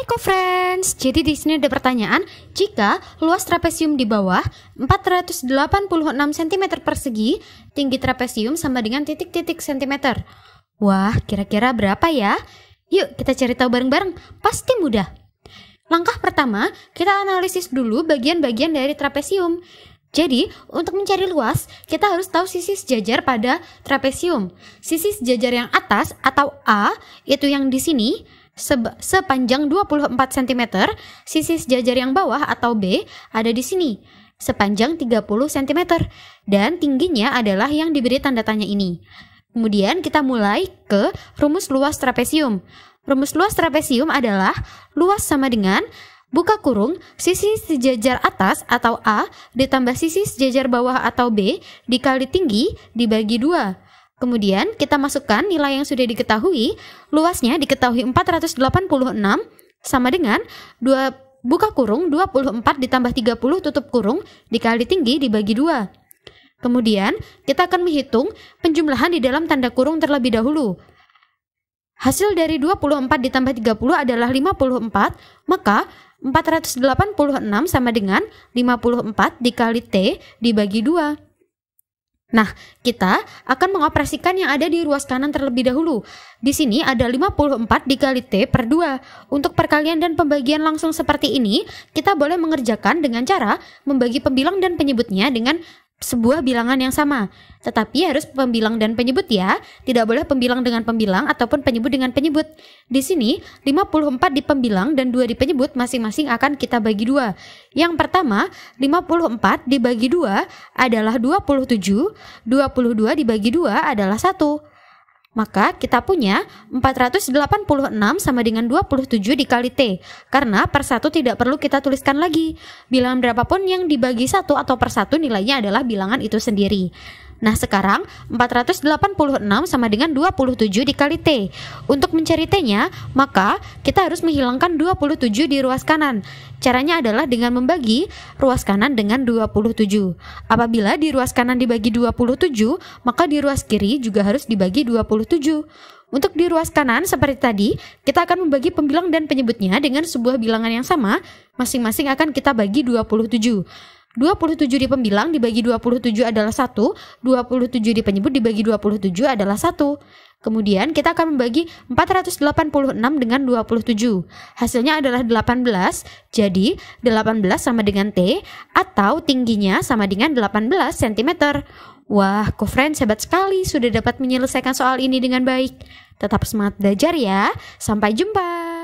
Hai friends jadi di sini ada pertanyaan, jika luas trapesium di bawah 486 cm persegi, tinggi trapesium sama dengan titik-titik cm. Wah, kira-kira berapa ya? Yuk kita cari tahu bareng-bareng, pasti mudah. Langkah pertama, kita analisis dulu bagian-bagian dari trapesium. Jadi, untuk mencari luas, kita harus tahu sisi sejajar pada trapesium. Sisi sejajar yang atas atau A, itu yang di sini, sepanjang 24 cm, sisi sejajar yang bawah atau B ada di sini sepanjang 30 cm dan tingginya adalah yang diberi tanda tanya ini. Kemudian kita mulai ke rumus luas trapesium. Rumus luas trapesium adalah luas sama dengan buka kurung sisi sejajar atas atau A ditambah sisi sejajar bawah atau B dikali tinggi dibagi dua Kemudian kita masukkan nilai yang sudah diketahui, luasnya diketahui 486 sama dengan 2 buka kurung 24 ditambah 30 tutup kurung dikali tinggi dibagi 2. Kemudian kita akan menghitung penjumlahan di dalam tanda kurung terlebih dahulu. Hasil dari 24 ditambah 30 adalah 54, maka 486 sama dengan 54 dikali T dibagi 2. Nah, kita akan mengoperasikan yang ada di ruas kanan terlebih dahulu. Di sini ada 54 dikali T per 2. Untuk perkalian dan pembagian langsung seperti ini, kita boleh mengerjakan dengan cara membagi pembilang dan penyebutnya dengan sebuah bilangan yang sama. Tetapi harus pembilang dan penyebut ya. Tidak boleh pembilang dengan pembilang ataupun penyebut dengan penyebut. Di sini 54 di pembilang dan 2 di penyebut masing-masing akan kita bagi dua. Yang pertama, 54 dibagi dua adalah 27, 22 dibagi dua adalah 1. Maka kita punya 486 sama dengan 27 dikali T Karena per satu tidak perlu kita tuliskan lagi Bilangan berapapun yang dibagi satu atau per satu nilainya adalah bilangan itu sendiri Nah sekarang 486 sama dengan 27 dikali T Untuk mencari T-nya maka kita harus menghilangkan 27 di ruas kanan Caranya adalah dengan membagi ruas kanan dengan 27 Apabila di ruas kanan dibagi 27 maka di ruas kiri juga harus dibagi 27 untuk di ruas kanan seperti tadi, kita akan membagi pembilang dan penyebutnya dengan sebuah bilangan yang sama, masing-masing akan kita bagi 27. 27 di pembilang dibagi 27 adalah 1, 27 di penyebut dibagi 27 adalah 1. Kemudian kita akan membagi 486 dengan 27. Hasilnya adalah 18. Jadi 18 sama dengan T atau tingginya sama dengan 18 cm. Wah, kofren hebat sekali sudah dapat menyelesaikan soal ini dengan baik. Tetap semangat belajar ya. Sampai jumpa.